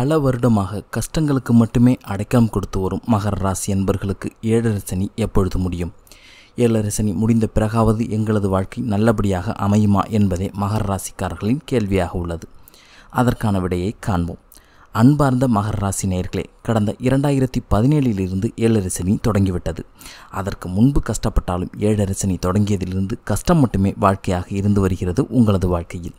பல வருடமாக கஷ்டங்களுக்கு மட்டுமே அடைக்கலம் கொடுத்து வரும் மகர ராசி என்பர்களுக்கு ஏழரை சனி எப்பொழுது முடியும் ஏழரை சனி முடிந்த பிறகாவது எங்களது வாழ்க்கை நல்லபடியாக அமையுமா என்பதே மகர ராசிக்காரர்களின் கேள்வியாக உள்ளது அதற்கான விடையை காண்போம் அன்பார்ந்த மகர ராசி நேர்களே கடந்த இரண்டாயிரத்தி பதினேழிலிருந்து ஏழரசனி தொடங்கிவிட்டது அதற்கு முன்பு கஷ்டப்பட்டாலும் ஏழரசனி தொடங்கியதிலிருந்து கஷ்டம் மட்டுமே வாழ்க்கையாக இருந்து வருகிறது உங்களது வாழ்க்கையில்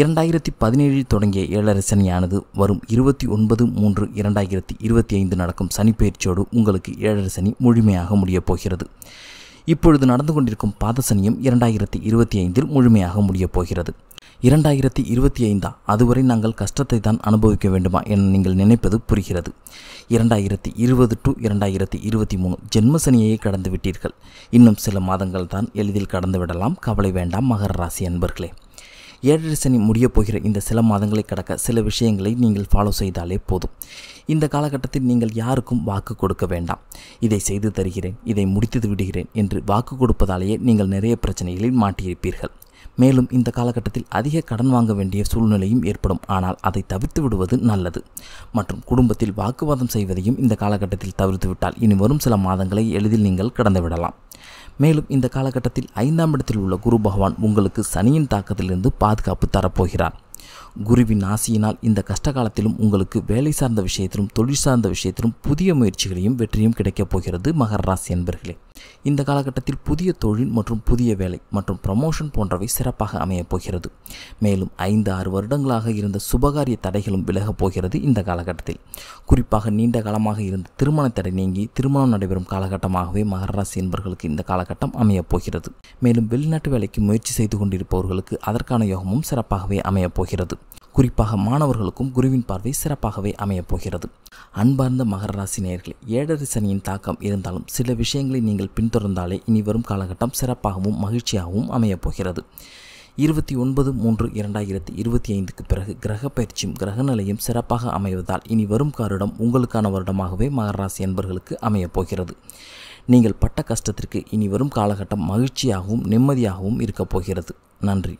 இரண்டாயிரத்தி பதினேழில் தொடங்கிய ஏழரசனியானது வரும் இருபத்தி ஒன்பது மூன்று இரண்டாயிரத்தி இருபத்தி ஐந்து நடக்கும் சனிப்பெயர்ச்சியோடு உங்களுக்கு ஏழரசனி முழுமையாக முடியப் போகிறது இப்பொழுது நடந்து கொண்டிருக்கும் பாதசனியும் இரண்டாயிரத்தி இருபத்தி ஐந்தில் முழுமையாக முடியப் போகிறது இரண்டாயிரத்தி இருபத்தி ஐந்தா அதுவரை நாங்கள் கஷ்டத்தை தான் அனுபவிக்க வேண்டுமா என நீங்கள் நினைப்பது புரிகிறது இரண்டாயிரத்தி இருபது டு இரண்டாயிரத்தி இருபத்தி மூணு ஜென்மசனியையே கடந்து விட்டீர்கள் இன்னும் சில மாதங்கள் தான் எளிதில் கடந்துவிடலாம் கவலை வேண்டாம் மகர ராசி அன்பர்களே ஏழரை சனி முடிய போகிற இந்த சில மாதங்களை கடக்க சில விஷயங்களை நீங்கள் ஃபாலோ செய்தாலே போதும் இந்த காலகட்டத்தில் நீங்கள் யாருக்கும் வாக்கு கொடுக்க வேண்டாம் இதை செய்து தருகிறேன் இதை முடித்து விடுகிறேன் என்று வாக்கு கொடுப்பதாலேயே நீங்கள் நிறைய பிரச்சனைகளில் மாட்டியிருப்பீர்கள் மேலும் இந்த காலகட்டத்தில் அதிக கடன் வாங்க வேண்டிய சூழ்நிலையும் ஏற்படும் ஆனால் அதை தவிர்த்து விடுவது நல்லது மற்றும் குடும்பத்தில் வாக்குவாதம் செய்வதையும் இந்த காலகட்டத்தில் தவிர்த்துவிட்டால் இனி வரும் சில மாதங்களை எளிதில் நீங்கள் கடந்துவிடலாம் மேலும் இந்த காலகட்டத்தில் ஐந்தாம் இடத்தில் உள்ள குரு பகவான் உங்களுக்கு சனியின் தாக்கத்திலிருந்து பாதுகாப்பு தரப்போகிறார் குருவின் ஆசியினால் இந்த கஷ்ட காலத்திலும் உங்களுக்கு வேலை சார்ந்த விஷயத்திலும் தொழில் சார்ந்த விஷயத்திலும் புதிய முயற்சிகளையும் வெற்றியும் கிடைக்கப் போகிறது மகர ராசி அன்பர்களே இந்த காலகட்டத்தில் புதிய தொழில் மற்றும் புதிய வேலை மற்றும் ப்ரமோஷன் போன்றவை சிறப்பாக அமையப் போகிறது மேலும் ஐந்து ஆறு வருடங்களாக இருந்த சுபகாரிய தடைகளும் விலகப் போகிறது இந்த காலகட்டத்தில் குறிப்பாக நீண்ட காலமாக இருந்த திருமண தடை நீங்கி திருமணம் நடைபெறும் காலகட்டமாகவே மகர ராசி என்பவர்களுக்கு இந்த காலகட்டம் அமையப் போகிறது மேலும் வெளிநாட்டு வேலைக்கு முயற்சி செய்து கொண்டிருப்பவர்களுக்கு அதற்கான யோகமும் சிறப்பாகவே அமையப் போகிறது குறிப்பாக மாணவர்களுக்கும் குருவின் பார்வை சிறப்பாகவே அமையப் போகிறது அன்பார்ந்த மகர ராசி நேயர்களே ஏழரை சனியின் தாக்கம் இருந்தாலும் சில விஷயங்களை நீங்கள் பின்தொடர்ந்தாலே இனி வரும் காலகட்டம் சிறப்பாகவும் மகிழ்ச்சியாகவும் அமையப் போகிறது இருபத்தி ஒன்பது மூன்று இரண்டாயிரத்தி இருபத்தி ஐந்துக்கு பிறகு கிரக பயிற்சியும் கிரகநிலையும் சிறப்பாக அமைவதால் இனி வரும் காரிடம் உங்களுக்கான வருடமாகவே ராசி என்பர்களுக்கு அமையப் போகிறது நீங்கள் பட்ட கஷ்டத்திற்கு இனி வரும் காலகட்டம் மகிழ்ச்சியாகவும் நிம்மதியாகவும் இருக்கப் போகிறது நன்றி